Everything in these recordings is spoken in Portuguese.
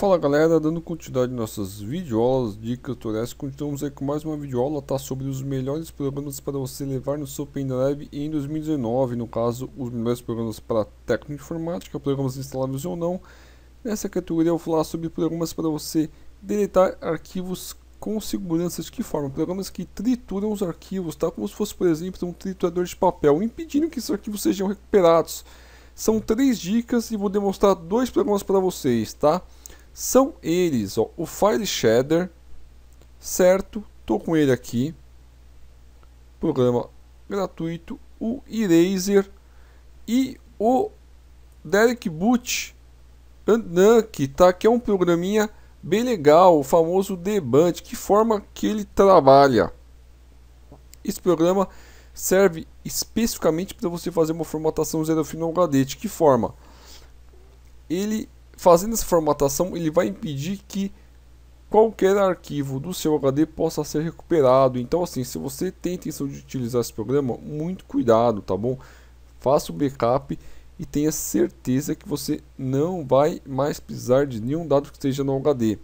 Fala galera, dando continuidade nossas videoaulas de Cantoresc, continuamos aí com mais uma videoaula tá, sobre os melhores programas para você levar no seu pendrive em 2019, no caso, os melhores programas para técnico informática, programas instaláveis ou não. Nessa categoria eu vou falar sobre programas para você deletar arquivos com segurança de que forma? Programas que trituram os arquivos, tá? como se fosse, por exemplo, um triturador de papel, impedindo que esses arquivos sejam recuperados. São três dicas e vou demonstrar dois programas para vocês, tá? são eles, ó, o File Shader, certo? Estou com ele aqui, programa gratuito, o Eraser e o Derek Boot que tá? Que é um programinha bem legal, o famoso Debunt que forma que ele trabalha. Esse programa serve especificamente para você fazer uma formatação zero fino ao HD. que forma? Ele Fazendo essa formatação, ele vai impedir que qualquer arquivo do seu HD possa ser recuperado. Então, assim, se você tem intenção de utilizar esse programa, muito cuidado, tá bom? Faça o backup e tenha certeza que você não vai mais precisar de nenhum dado que esteja no HD.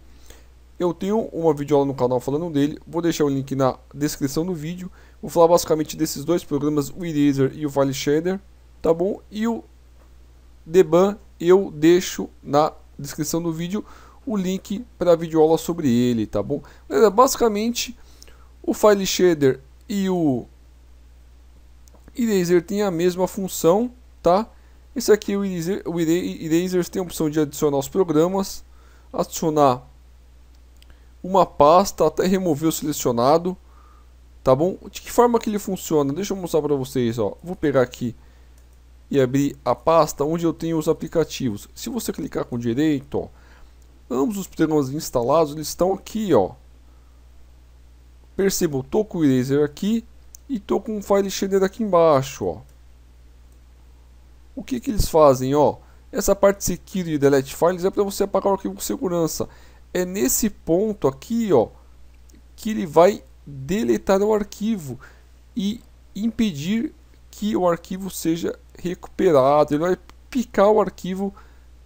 Eu tenho uma videoaula no canal falando dele, vou deixar o link na descrição do vídeo. Vou falar basicamente desses dois programas, o Eraser e o File Shader, tá bom? E o Deban eu deixo na descrição do vídeo o link para a videoaula sobre ele, tá bom? Galera, basicamente o file shader e o eraser têm a mesma função, tá? Esse aqui o eraser, o eraser tem a opção de adicionar os programas, adicionar uma pasta até remover o selecionado, tá bom? De que forma que ele funciona? Deixa eu mostrar para vocês, ó. Vou pegar aqui e abrir a pasta onde eu tenho os aplicativos. Se você clicar com direito, ó, ambos os programas instalados eles estão aqui. Ó. Percebo, estou com o Eraser aqui e estou com o File Shader aqui embaixo. Ó. O que, que eles fazem? Ó? Essa parte Secure e Delete Files é para você apagar o arquivo com segurança. É nesse ponto aqui ó, que ele vai deletar o arquivo e impedir que o arquivo seja recuperado, ele vai picar o arquivo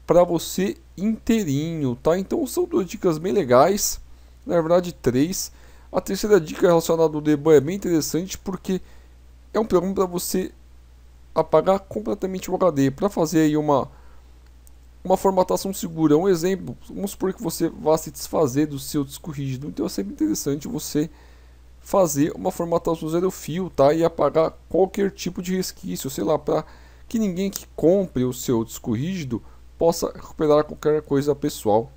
para você inteirinho, tá? Então são duas dicas bem legais, na verdade três. A terceira dica relacionada ao Debian é bem interessante porque é um programa para você apagar completamente o HD, para fazer aí uma uma formatação segura. Um exemplo, vamos supor que você vá se desfazer do seu disco rígido, então é sempre interessante você fazer uma formatação zero fio, tá? E apagar qualquer tipo de resquício, sei lá, para que ninguém que compre o seu disco rígido possa recuperar qualquer coisa pessoal.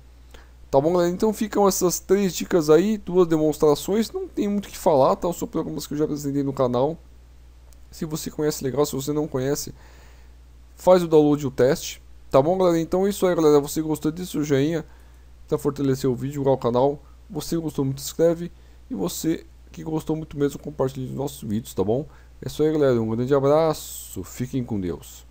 Tá bom, galera? Então ficam essas três dicas aí, duas demonstrações, não tem muito o que falar, tá? São programas que eu já apresentei no canal. Se você conhece, legal, se você não conhece, faz o download e o teste. Tá bom, galera? Então é isso aí, galera. Você gostou disso, joinha? Pra fortalecer o vídeo, igual o canal. Você gostou, muito, se inscreve. E você que gostou muito mesmo, compartilhe os nossos vídeos, tá bom? É isso aí, galera. Um grande abraço. Fiquem com Deus.